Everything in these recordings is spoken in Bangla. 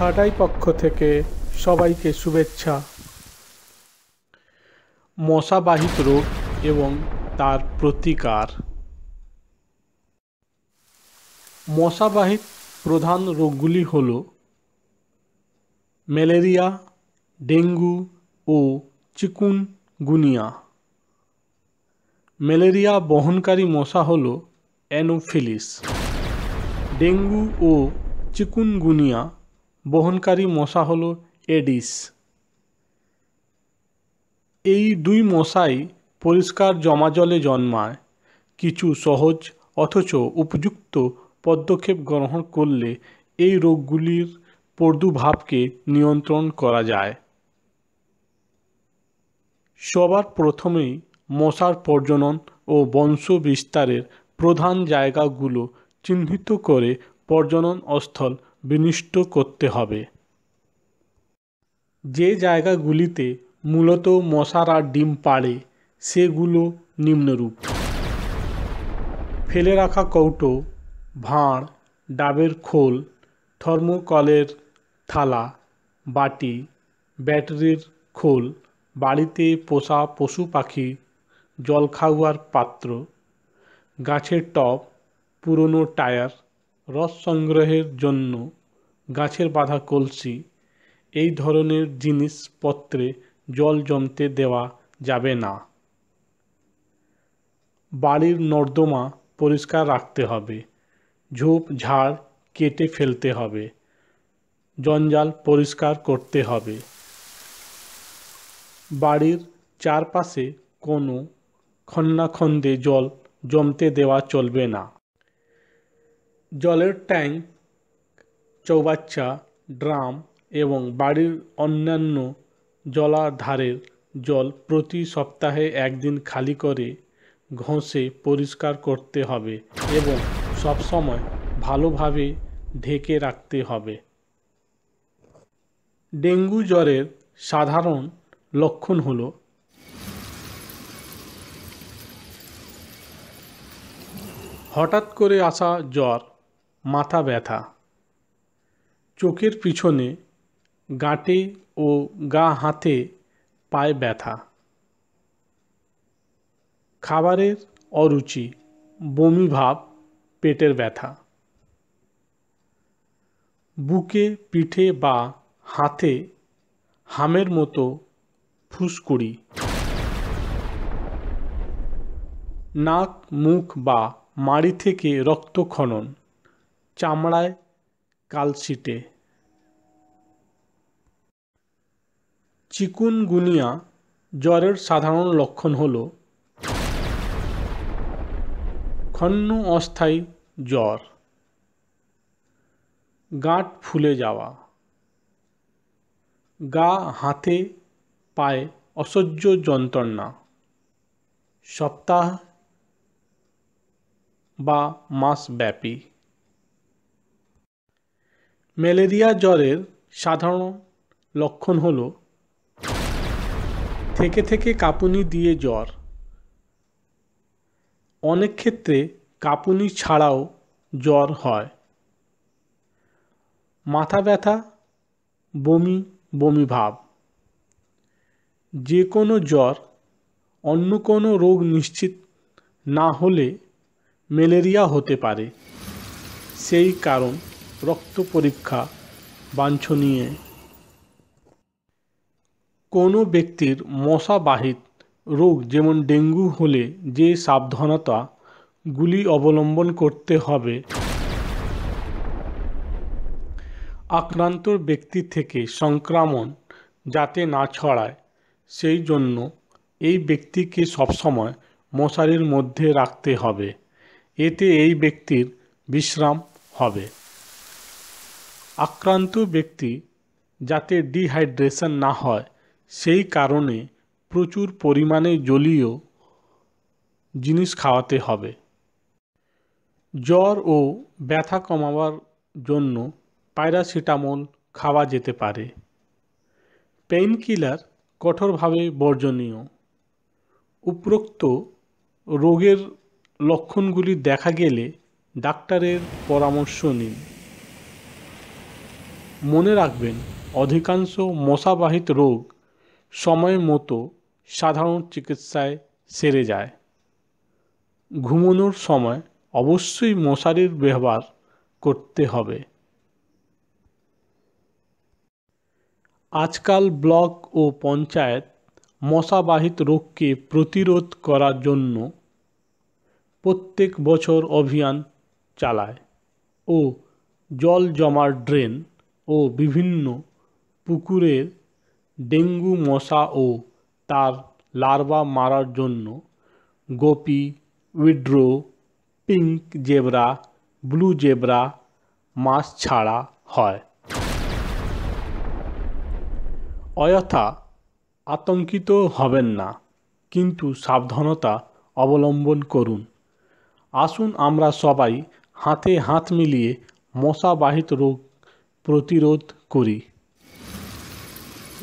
খাটাই পক্ষ থেকে সবাইকে শুভেচ্ছা মশাবাহিত রোগ এবং তার প্রতিকার মশাবাহিত প্রধান রোগগুলি হল ম্যালেরিয়া ডেঙ্গু ও চিকুনগুনিয়া ম্যালেরিয়া বহনকারী মশা হল অ্যানোফিলিস ডেঙ্গু ও চিকুনগুনিয়া বহনকারী মশা হল এডিস এই দুই মশাই পরিষ্কার জমা জলে জন্মায় কিছু সহজ অথচ উপযুক্ত পদক্ষেপ গ্রহণ করলে এই রোগগুলির প্রদুর্ভাবকে নিয়ন্ত্রণ করা যায় সবার প্রথমেই মশার প্রজনন ও বংশ বিস্তারের প্রধান জায়গাগুলো চিহ্নিত করে প্রজনন স্থল বিনিষ্ট করতে হবে যে জায়গাগুলিতে মূলত মশারা ডিম পাড়ে সেগুলো নিম্নরূপ ফেলে রাখা কৌটো ভাঁড় ডাবের খোল থর্মোকলের থালা বাটি ব্যাটারির খোল বাড়িতে পোষা পশু পাখি জল খাওয়ার পাত্র গাছের টব পুরনো টায়ার রস সংগ্রহের জন্য গাছের বাঁধা কলসি এই ধরনের জিনিসপত্রে জল জমতে দেওয়া যাবে না বাড়ির নর্দমা পরিষ্কার রাখতে হবে ঝোপ ঝাড় কেটে ফেলতে হবে জঞ্জাল পরিষ্কার করতে হবে বাড়ির চারপাশে কোনো খন্নাখন্দে জল জমতে দেওয়া চলবে না জলের ট্যাঙ্ক চৌবাচ্চা ড্রাম এবং বাড়ির অন্যান্য জলাধারের জল প্রতি সপ্তাহে একদিন খালি করে ঘষে পরিষ্কার করতে হবে এবং সবসময় ভালোভাবে ঢেকে রাখতে হবে ডেঙ্গু জ্বরের সাধারণ লক্ষণ হলো হঠাৎ করে আসা জ্বর মাথা ব্যথা চোখের পিছনে গাঁটে ও গা হাতে পায়ে ব্যথা খাবারের অরুচি বমি ভাব পেটের ব্যথা বুকে পিঠে বা হাতে হামের মতো ফুসকুড়ি নাক মুখ বা মাড়ি থেকে খনন চামড়ায় কালশিটে চিকুনগুনিয়া জ্বরের সাধারণ লক্ষণ হল ক্ষণ্ণ অস্থায়ী জ্বর গাঁট ফুলে যাওয়া গা হাতে পায়ে অসহ্য যন্ত্রণা সপ্তাহ বা মাসব্যাপী ম্যালেরিয়া জ্বরের সাধারণ লক্ষণ হলো থেকে থেকে কাঁপুনি দিয়ে জ্বর অনেক ক্ষেত্রে কাঁপুনি ছাড়াও জ্বর হয় মাথা ব্যথা বমি বমি ভাব যে কোনো জ্বর অন্য কোনো রোগ নিশ্চিত না হলে ম্যালেরিয়া হতে পারে সেই কারণ রক্ত পরীক্ষা বাঞ্ছনীয় কোনো ব্যক্তির মশাবাহিত রোগ যেমন ডেঙ্গু হলে যে সাবধানতাগুলি অবলম্বন করতে হবে আক্রান্ত ব্যক্তি থেকে সংক্রমণ যাতে না ছড়ায় সেই জন্য এই ব্যক্তিকে সবসময় মশারির মধ্যে রাখতে হবে এতে এই ব্যক্তির বিশ্রাম হবে আক্রান্ত ব্যক্তি যাতে ডিহাইড্রেশন না হয় সেই কারণে প্রচুর পরিমাণে জলীয় জিনিস খাওয়াতে হবে জ্বর ও ব্যথা কমাবার জন্য প্যারাসিটামল খাওয়া যেতে পারে পেইন কিলার কঠোরভাবে বর্জনীয় উপরোক্ত রোগের লক্ষণগুলি দেখা গেলে ডাক্তারের পরামর্শ নিন মনে রাখবেন অধিকাংশ মশাবাহিত রোগ সময় মতো সাধারণ চিকিৎসায় সেরে যায় ঘুমনোর সময় অবশ্যই মশারির ব্যবহার করতে হবে আজকাল ব্লক ও পঞ্চায়েত মশাবাহিত রোগকে প্রতিরোধ করার জন্য প্রত্যেক বছর অভিযান চালায় ও জল জমার ড্রেন ও বিভিন্ন পুকুরের ডেঙ্গু মশা ও তার লার্ভা মারার জন্য গোপি উইড্রো পিঙ্ক জেব্রা ব্লু জেব্রা মাছ ছাড়া হয় অযথা আতঙ্কিত হবেন না কিন্তু সাবধানতা অবলম্বন করুন আসুন আমরা সবাই হাতে হাত মিলিয়ে মশাবাহিত রোগ প্রতিরোধ করি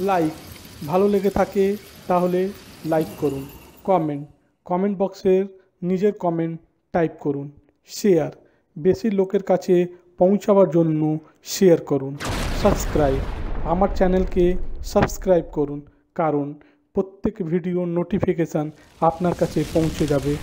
লাইক ভালো লেগে থাকে তাহলে লাইক করুন কমেন্ট কমেন্ট বক্সের নিজের কমেন্ট টাইপ করুন শেয়ার বেশি লোকের কাছে পৌঁছাবার জন্য শেয়ার করুন সাবস্ক্রাইব আমার চ্যানেলকে সাবস্ক্রাইব করুন কারণ প্রত্যেক ভিডিও নোটিফিকেশান আপনার কাছে পৌঁছে যাবে